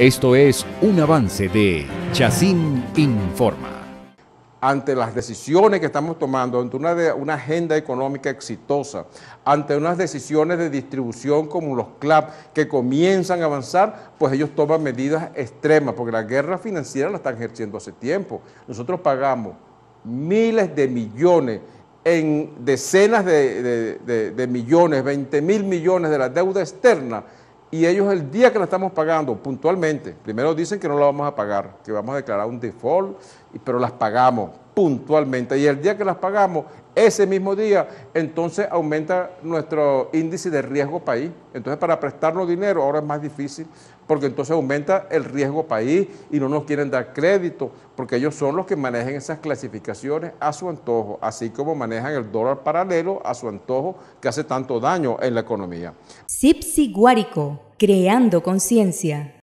Esto es un avance de Chacín Informa. Ante las decisiones que estamos tomando, ante una, agenda económica exitosa, ante unas decisiones de distribución como los CLAP que comienzan a avanzar, pues ellos toman medidas extremas, porque la guerra financiera la están ejerciendo hace tiempo. Nosotros pagamos miles de millones en decenas de, de millones, 20 mil millones de la deuda externa y ellos el día que la estamos pagando puntualmente, primero dicen que no la vamos a pagar, que vamos a declarar un default, pero las pagamos puntualmente. Y el día que las pagamos, ese mismo día, entonces aumenta nuestro índice de riesgo país. Entonces para prestarnos dinero ahora es más difícil, porque entonces aumenta el riesgo país y no nos quieren dar crédito, porque ellos son los que manejan esas clasificaciones a su antojo, así como manejan el dólar paralelo a su antojo, que hace tanto daño en la economía. Sipsi Guárico, creando conciencia.